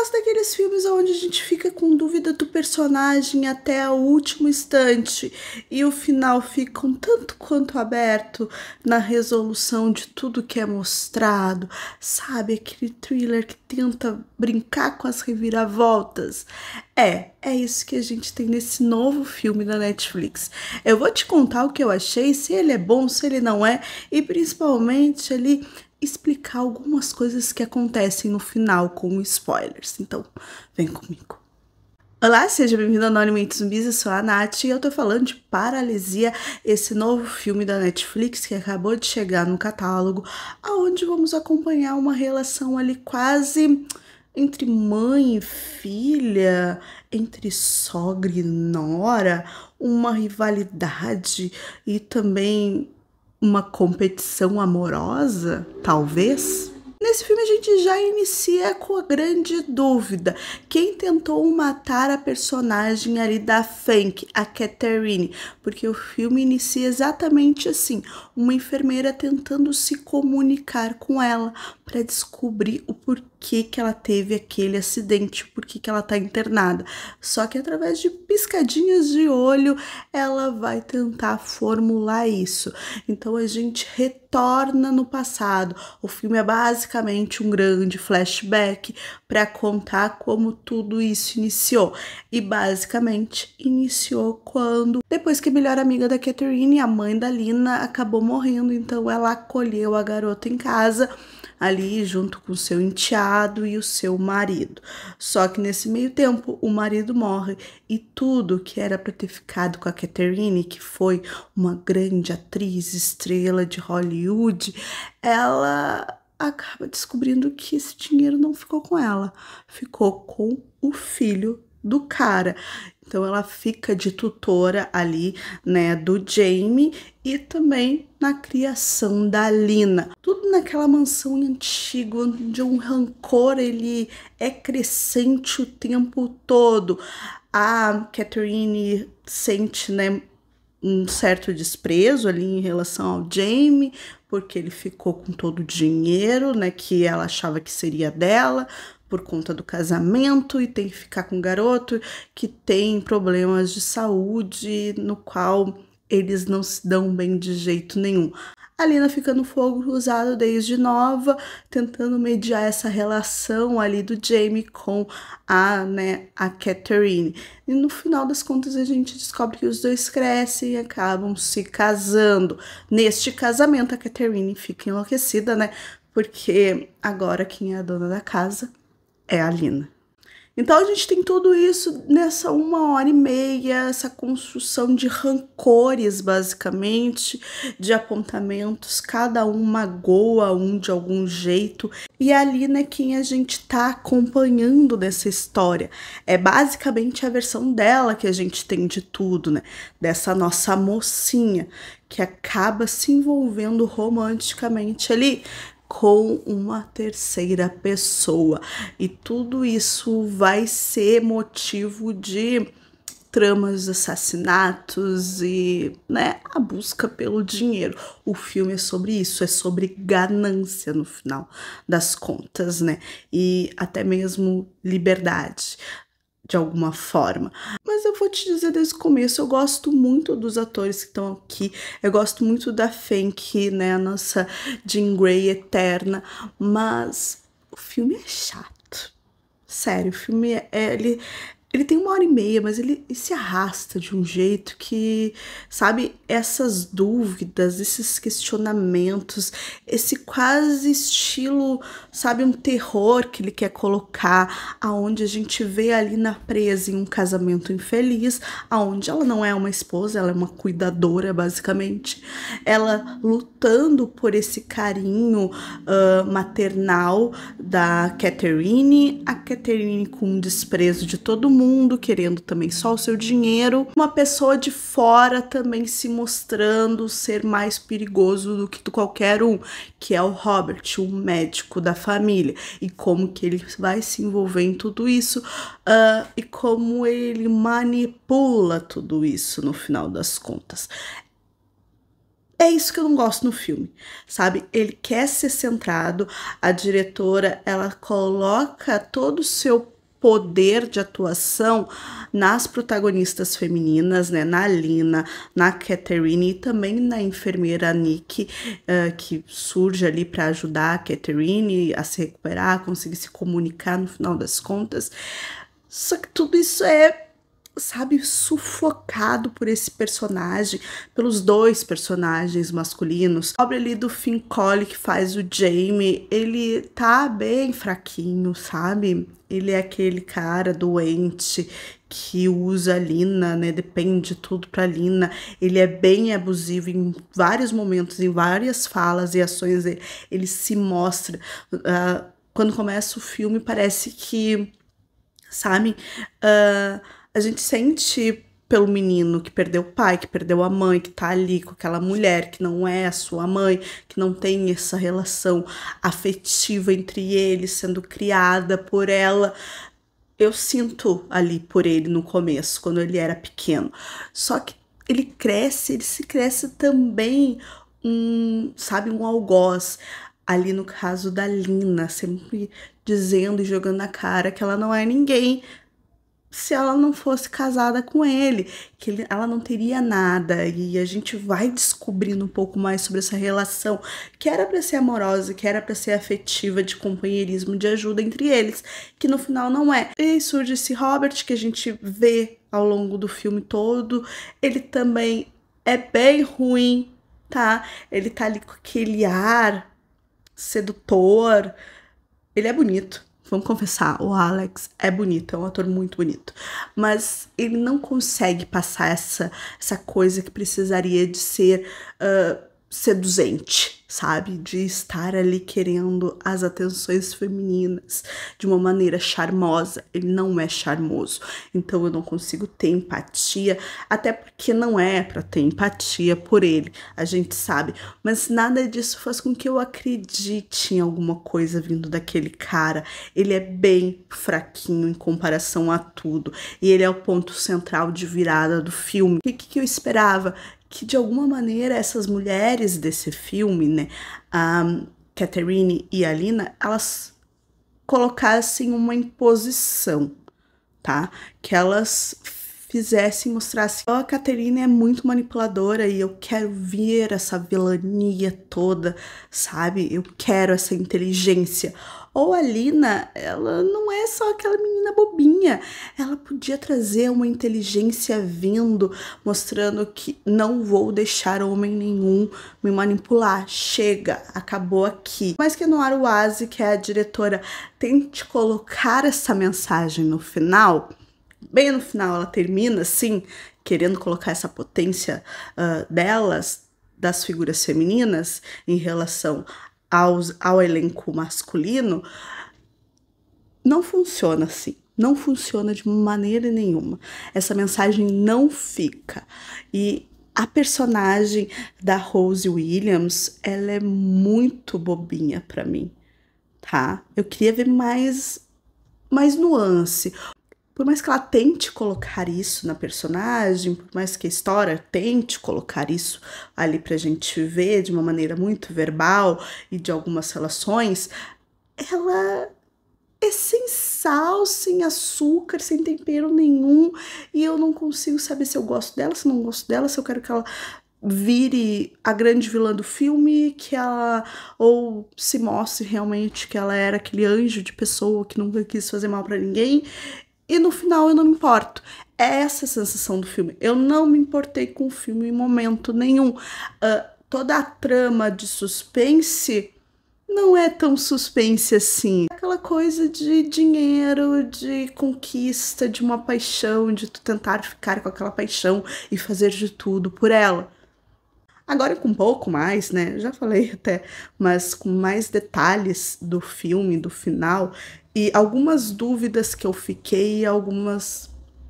gosto daqueles filmes onde a gente fica com dúvida do personagem até o último instante e o final fica um tanto quanto aberto na resolução de tudo que é mostrado, sabe? Aquele thriller que tenta brincar com as reviravoltas. É, é isso que a gente tem nesse novo filme da Netflix. Eu vou te contar o que eu achei, se ele é bom, se ele não é, e principalmente ali explicar algumas coisas que acontecem no final com spoilers. Então, vem comigo. Olá, seja bem-vindo ao Anonymous Zumbis, eu sou a Nath e eu tô falando de Paralisia, esse novo filme da Netflix que acabou de chegar no catálogo, aonde vamos acompanhar uma relação ali quase entre mãe e filha, entre sogra e nora, uma rivalidade e também uma competição amorosa, talvez? Nesse filme a gente já inicia com a grande dúvida. Quem tentou matar a personagem ali da Frank, a Catherine? Porque o filme inicia exatamente assim, uma enfermeira tentando se comunicar com ela para descobrir o porquê que, que ela teve aquele acidente, por que, que ela está internada. Só que através de piscadinhas de olho, ela vai tentar formular isso. Então a gente retorna no passado. O filme é basicamente um grande flashback para contar como tudo isso iniciou. E basicamente iniciou quando, depois que a melhor amiga da Catherine, a mãe da Lina, acabou morrendo, então ela acolheu a garota em casa ali junto com seu enteado e o seu marido. Só que nesse meio tempo, o marido morre e tudo que era para ter ficado com a Catherine, que foi uma grande atriz, estrela de Hollywood, ela acaba descobrindo que esse dinheiro não ficou com ela, ficou com o filho do cara. Então ela fica de tutora ali, né, do Jamie e também na criação da Lina. Tudo naquela mansão antiga, onde um rancor ele é crescente o tempo todo. A Catherine sente, né, um certo desprezo ali em relação ao Jamie, porque ele ficou com todo o dinheiro, né, que ela achava que seria dela, por conta do casamento e tem que ficar com o garoto que tem problemas de saúde, no qual eles não se dão bem de jeito nenhum. A Lina fica no fogo cruzado desde nova, tentando mediar essa relação ali do Jamie com a, né, a Catherine. E no final das contas a gente descobre que os dois crescem e acabam se casando. Neste casamento a Catherine fica enlouquecida, né? Porque agora quem é a dona da casa é a Lina. Então a gente tem tudo isso nessa uma hora e meia, essa construção de rancores, basicamente, de apontamentos, cada um magoa um de algum jeito. E a Lina é quem a gente tá acompanhando nessa história. É basicamente a versão dela que a gente tem de tudo, né? Dessa nossa mocinha que acaba se envolvendo romanticamente ali com uma terceira pessoa. E tudo isso vai ser motivo de tramas, assassinatos e né, a busca pelo dinheiro. O filme é sobre isso, é sobre ganância no final das contas, né? E até mesmo liberdade de alguma forma. Mas eu vou te dizer desde o começo, eu gosto muito dos atores que estão aqui, eu gosto muito da Fenke, né, a nossa Jean Grey eterna, mas o filme é chato. Sério, o filme é, ele ele tem uma hora e meia, mas ele, ele se arrasta de um jeito que, sabe, essas dúvidas, esses questionamentos, esse quase estilo, sabe, um terror que ele quer colocar, aonde a gente vê ali na presa em um casamento infeliz, aonde ela não é uma esposa, ela é uma cuidadora, basicamente. Ela lutando por esse carinho uh, maternal da Catherine, a Catherine com um desprezo de todo mundo mundo querendo também só o seu dinheiro, uma pessoa de fora também se mostrando ser mais perigoso do que qualquer um, que é o Robert, o médico da família, e como que ele vai se envolver em tudo isso uh, e como ele manipula tudo isso no final das contas. É isso que eu não gosto no filme, sabe? Ele quer ser centrado, a diretora, ela coloca todo o seu poder de atuação nas protagonistas femininas, né, na Lina, na Catherine e também na enfermeira Nick, uh, que surge ali para ajudar a Catherine a se recuperar, conseguir se comunicar no final das contas. Só que tudo isso é sabe, sufocado por esse personagem, pelos dois personagens masculinos. pobre obra ali do Finn Collie, que faz o Jamie, ele tá bem fraquinho, sabe? Ele é aquele cara doente que usa a Lina, né? Depende de tudo pra Lina. Ele é bem abusivo em vários momentos, em várias falas e ações Ele se mostra. Uh, quando começa o filme, parece que, sabe? Uh, a gente sente pelo menino que perdeu o pai, que perdeu a mãe, que tá ali com aquela mulher que não é a sua mãe, que não tem essa relação afetiva entre eles, sendo criada por ela. Eu sinto ali por ele no começo, quando ele era pequeno. Só que ele cresce, ele se cresce também um, sabe, um algoz. Ali no caso da Lina, sempre dizendo e jogando na cara que ela não é ninguém, se ela não fosse casada com ele, que ele, ela não teria nada. E a gente vai descobrindo um pouco mais sobre essa relação, que era para ser amorosa, que era para ser afetiva, de companheirismo, de ajuda entre eles, que no final não é. E surge esse Robert que a gente vê ao longo do filme todo. Ele também é bem ruim, tá? Ele tá ali com aquele ar sedutor. Ele é bonito Vamos confessar, o Alex é bonito, é um ator muito bonito. Mas ele não consegue passar essa, essa coisa que precisaria de ser. Uh, seduzente, sabe? De estar ali querendo as atenções femininas de uma maneira charmosa. Ele não é charmoso. Então eu não consigo ter empatia, até porque não é para ter empatia por ele, a gente sabe. Mas nada disso faz com que eu acredite em alguma coisa vindo daquele cara. Ele é bem fraquinho em comparação a tudo. E ele é o ponto central de virada do filme. O que, que eu esperava? que de alguma maneira essas mulheres desse filme, né, a Catherine e a Lina, elas colocassem uma imposição, tá? Que elas fizesse e mostrasse oh, a Caterina é muito manipuladora e eu quero ver essa vilania toda, sabe? Eu quero essa inteligência. Ou a Lina, ela não é só aquela menina bobinha. Ela podia trazer uma inteligência vindo, mostrando que não vou deixar homem nenhum me manipular. Chega, acabou aqui. Mas que Noara Aruazi, que é a diretora, tente colocar essa mensagem no final, Bem no final, ela termina assim, querendo colocar essa potência uh, delas, das figuras femininas, em relação aos, ao elenco masculino. Não funciona assim. Não funciona de maneira nenhuma. Essa mensagem não fica. E a personagem da Rose Williams, ela é muito bobinha para mim, tá? Eu queria ver mais mais nuance por mais que ela tente colocar isso na personagem, por mais que a história tente colocar isso ali pra gente ver de uma maneira muito verbal e de algumas relações, ela é sem sal, sem açúcar, sem tempero nenhum, e eu não consigo saber se eu gosto dela, se não gosto dela, se eu quero que ela vire a grande vilã do filme, que ela ou se mostre realmente que ela era aquele anjo de pessoa que nunca quis fazer mal para ninguém e no final eu não me importo. É essa é a sensação do filme. Eu não me importei com o filme em momento nenhum. Uh, toda a trama de suspense não é tão suspense assim. É aquela coisa de dinheiro, de conquista, de uma paixão, de tu tentar ficar com aquela paixão e fazer de tudo por ela. Agora, com um pouco mais, né? Já falei até, mas com mais detalhes do filme, do final, e algumas dúvidas que eu fiquei, algumas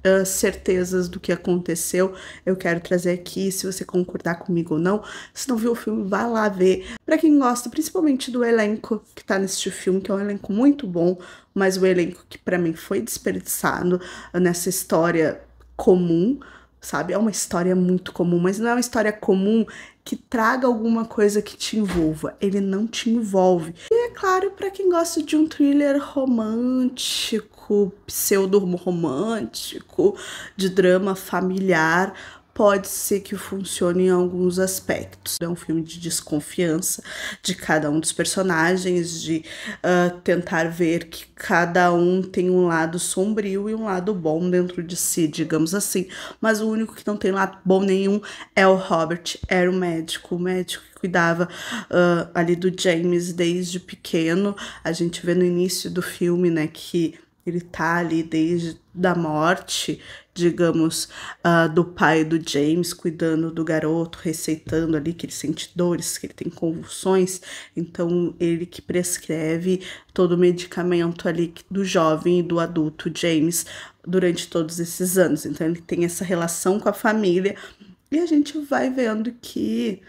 uh, certezas do que aconteceu, eu quero trazer aqui. Se você concordar comigo ou não, se não viu o filme, vá lá ver. Para quem gosta, principalmente do elenco que tá neste filme, que é um elenco muito bom, mas o elenco que para mim foi desperdiçado nessa história comum, sabe? É uma história muito comum, mas não é uma história comum que traga alguma coisa que te envolva. Ele não te envolve claro, para quem gosta de um thriller romântico, pseudo-romântico, de drama familiar, pode ser que funcione em alguns aspectos. É um filme de desconfiança de cada um dos personagens, de uh, tentar ver que cada um tem um lado sombrio e um lado bom dentro de si, digamos assim. Mas o único que não tem lado bom nenhum é o Robert, era o médico, o médico que cuidava uh, ali do James desde pequeno. A gente vê no início do filme, né, que ele tá ali desde da morte, digamos, uh, do pai do James, cuidando do garoto, receitando ali que ele sente dores, que ele tem convulsões, então ele que prescreve todo o medicamento ali do jovem e do adulto James durante todos esses anos. Então ele tem essa relação com a família e a gente vai vendo que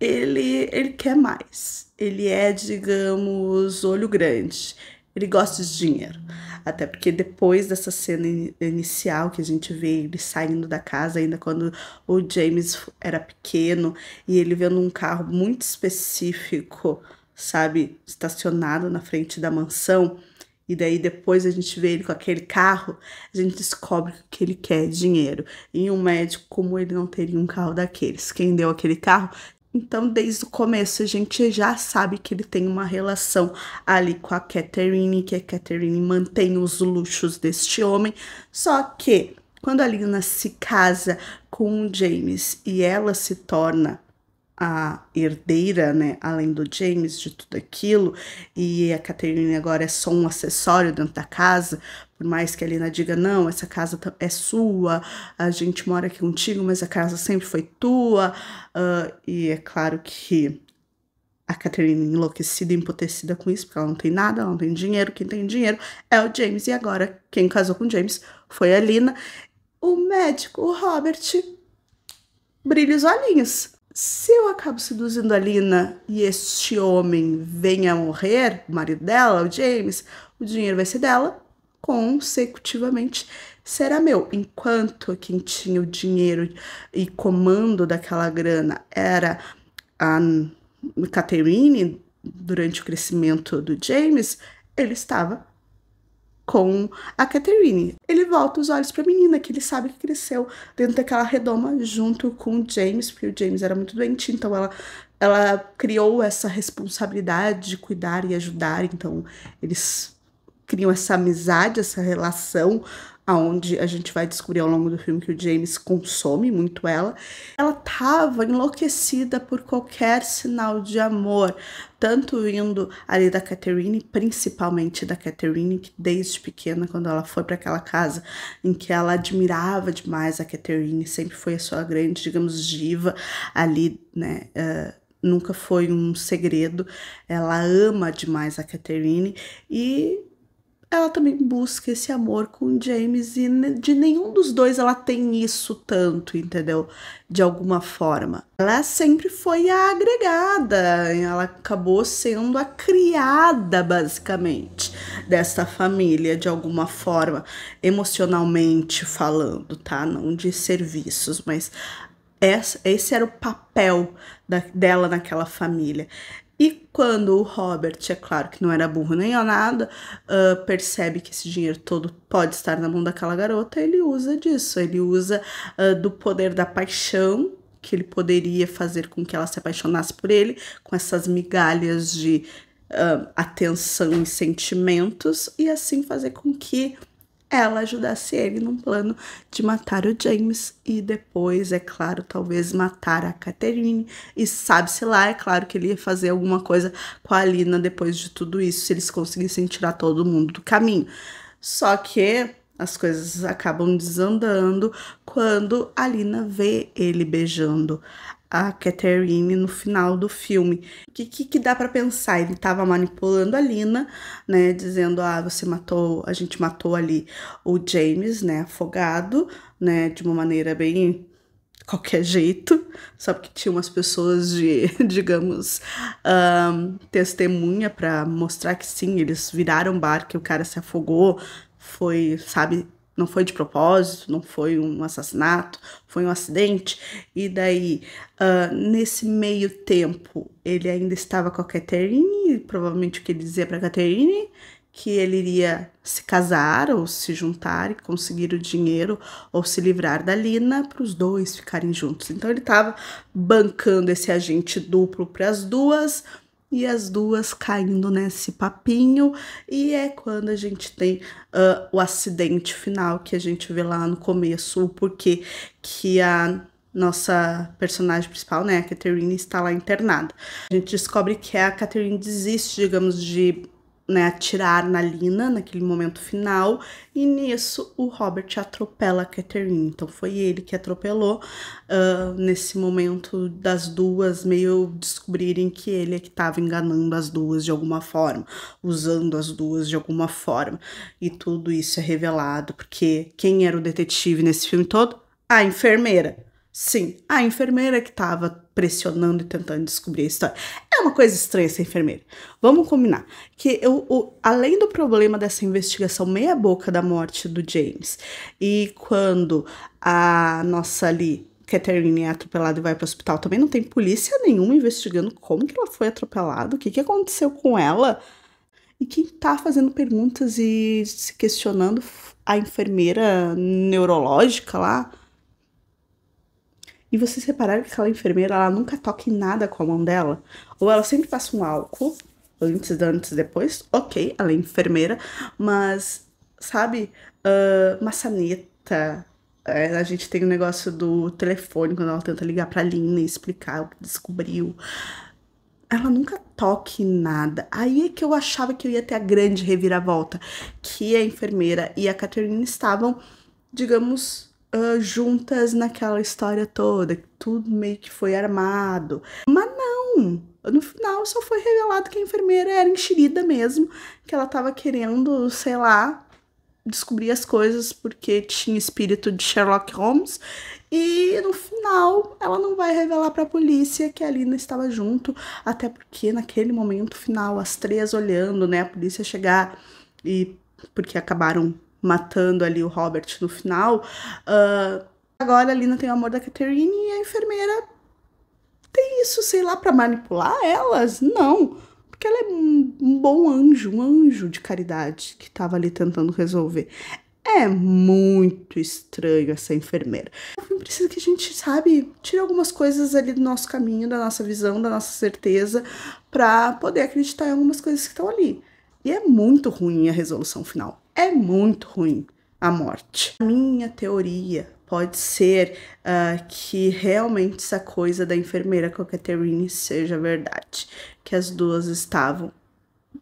ele, ele quer mais. Ele é, digamos, olho grande. Ele gosta de dinheiro. Até porque depois dessa cena in inicial que a gente vê ele saindo da casa, ainda quando o James era pequeno, e ele vendo um carro muito específico, sabe, estacionado na frente da mansão, e daí depois a gente vê ele com aquele carro, a gente descobre que ele quer dinheiro. E um médico como ele não teria um carro daqueles. Quem deu aquele carro então, desde o começo, a gente já sabe que ele tem uma relação ali com a Catherine, que a Catherine mantém os luxos deste homem. Só que, quando a Lina se casa com o James e ela se torna a herdeira, né, além do James, de tudo aquilo, e a Catherine agora é só um acessório dentro da casa, por mais que a Lina diga, não, essa casa é sua, a gente mora aqui contigo, mas a casa sempre foi tua. Uh, e é claro que a Catherine enlouquecida e com isso, porque ela não tem nada, ela não tem dinheiro. Quem tem dinheiro é o James. E agora, quem casou com o James foi a Lina. O médico, o Robert, brilha os olhinhos. Se eu acabo seduzindo a Lina e este homem venha a morrer, o marido dela, o James, o dinheiro vai ser dela consecutivamente será meu. Enquanto quem tinha o dinheiro e comando daquela grana era a Catherine, durante o crescimento do James, ele estava com a Catherine. Ele volta os olhos para a menina, que ele sabe que cresceu dentro daquela redoma junto com o James, porque o James era muito doente, então ela, ela criou essa responsabilidade de cuidar e ajudar, então eles criam essa amizade, essa relação, aonde a gente vai descobrir ao longo do filme que o James consome muito ela. Ela estava enlouquecida por qualquer sinal de amor, tanto vindo ali da Catherine, principalmente da Catherine, que desde pequena, quando ela foi para aquela casa em que ela admirava demais a Catherine, sempre foi a sua grande, digamos, diva ali, né? Uh, nunca foi um segredo, ela ama demais a Catherine e ela também busca esse amor com James e de nenhum dos dois ela tem isso tanto, entendeu? De alguma forma. Ela sempre foi a agregada, ela acabou sendo a criada, basicamente, desta família, de alguma forma, emocionalmente falando, tá? Não de serviços, mas esse era o papel da, dela naquela família. E quando o Robert, é claro que não era burro nem nada, uh, percebe que esse dinheiro todo pode estar na mão daquela garota, ele usa disso, ele usa uh, do poder da paixão que ele poderia fazer com que ela se apaixonasse por ele, com essas migalhas de uh, atenção e sentimentos, e assim fazer com que ela ajudasse ele num plano de matar o James e depois, é claro, talvez matar a Catherine. E sabe-se lá, é claro que ele ia fazer alguma coisa com a Alina depois de tudo isso, se eles conseguissem tirar todo mundo do caminho. Só que as coisas acabam desandando quando a Alina vê ele beijando a Catherine no final do filme. O que, que, que, dá para pensar? Ele estava manipulando a Lina, né? Dizendo, ah, você matou, a gente matou ali o James, né? Afogado, né? De uma maneira bem qualquer jeito, só porque tinha umas pessoas de, digamos, um, testemunha para mostrar que sim, eles viraram barco, e o cara se afogou, foi, sabe, não foi de propósito, não foi um assassinato, foi um acidente. E daí, uh, nesse meio tempo, ele ainda estava com a Catherine, provavelmente o que ele dizia para a Catherine, que ele iria se casar ou se juntar e conseguir o dinheiro ou se livrar da Lina para os dois ficarem juntos. Então ele estava bancando esse agente duplo para as duas, e as duas caindo nesse papinho, e é quando a gente tem uh, o acidente final que a gente vê lá no começo, o porquê que a nossa personagem principal, né, a Catherine, está lá internada. A gente descobre que a Catherine desiste, digamos, de né, atirar na Lina naquele momento final, e nisso o Robert atropela a Catherine. Então foi ele que atropelou uh, nesse momento das duas meio descobrirem que ele é que estava enganando as duas de alguma forma, usando as duas de alguma forma. E tudo isso é revelado, porque quem era o detetive nesse filme todo? A enfermeira. Sim, a enfermeira que estava pressionando e tentando descobrir a história. É uma coisa estranha essa enfermeira. Vamos combinar que eu, além do problema dessa investigação meia boca da morte do James e quando a nossa ali Catherine é atropelada e vai para o hospital, também não tem polícia nenhuma investigando como que ela foi atropelada, o que, que aconteceu com ela. E quem está fazendo perguntas e se questionando a enfermeira neurológica lá, e vocês repararam que aquela enfermeira, ela nunca toca em nada com a mão dela? Ou ela sempre passa um álcool, antes, antes, depois. Ok, ela é enfermeira, mas, sabe, uh, maçaneta. É, a gente tem o um negócio do telefone, quando ela tenta ligar pra Lina e explicar o que descobriu. Ela nunca toca em nada. Aí é que eu achava que eu ia ter a grande reviravolta. Que a enfermeira e a Catherine estavam, digamos, uh, juntas naquela história toda, que tudo meio que foi armado. Mas não! No final só foi revelado que a enfermeira era enxerida mesmo, que ela tava querendo, sei lá, descobrir as coisas porque tinha espírito de Sherlock Holmes e no final ela não vai revelar para a polícia que a Lina estava junto, até porque naquele momento final as três olhando, né, a polícia chegar e porque acabaram matando ali o Robert no final. Uh, agora a Lina tem o amor da Catherine e a enfermeira tem isso, sei lá, para manipular elas? Não. Porque ela é um, bom anjo, um anjo de caridade que tava ali tentando resolver. É muito estranho essa enfermeira. precisa que a gente, sabe, tire algumas coisas ali do nosso caminho, da nossa visão, da nossa certeza, para poder acreditar em algumas coisas que estão ali. E é muito ruim a resolução final é muito ruim a morte. minha teoria pode ser uh, que realmente essa coisa da enfermeira com a Catherine seja verdade, que as duas estavam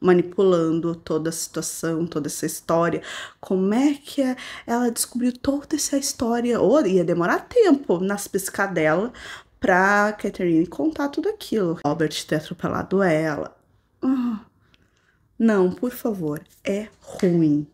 manipulando toda a situação, toda essa história. Como é que é? ela descobriu toda essa história? Ou oh, ia demorar tempo nas piscadelas pra Catherine contar tudo aquilo. Robert ter atropelado ela. Uh não, por favor, é ruim.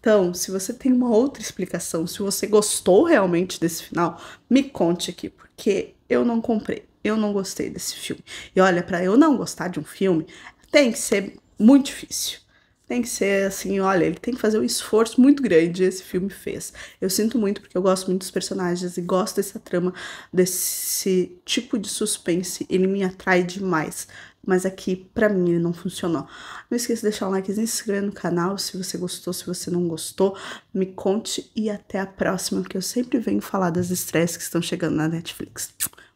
Então, se você tem uma outra explicação, se você gostou realmente desse final, me conte aqui, porque eu não comprei, eu não gostei desse filme. E olha, para eu não gostar de um filme, tem que ser muito difícil tem que ser assim, olha, ele tem que fazer um esforço muito grande, esse filme fez. Eu sinto muito porque eu gosto muito dos personagens e gosto dessa trama, desse tipo de suspense, ele me atrai demais mas aqui para mim ele não funcionou. Não esqueça de deixar um like, se inscrever no canal se você gostou, se você não gostou, me conte e até a próxima, que eu sempre venho falar das estreias que estão chegando na Netflix.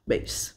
Beijos.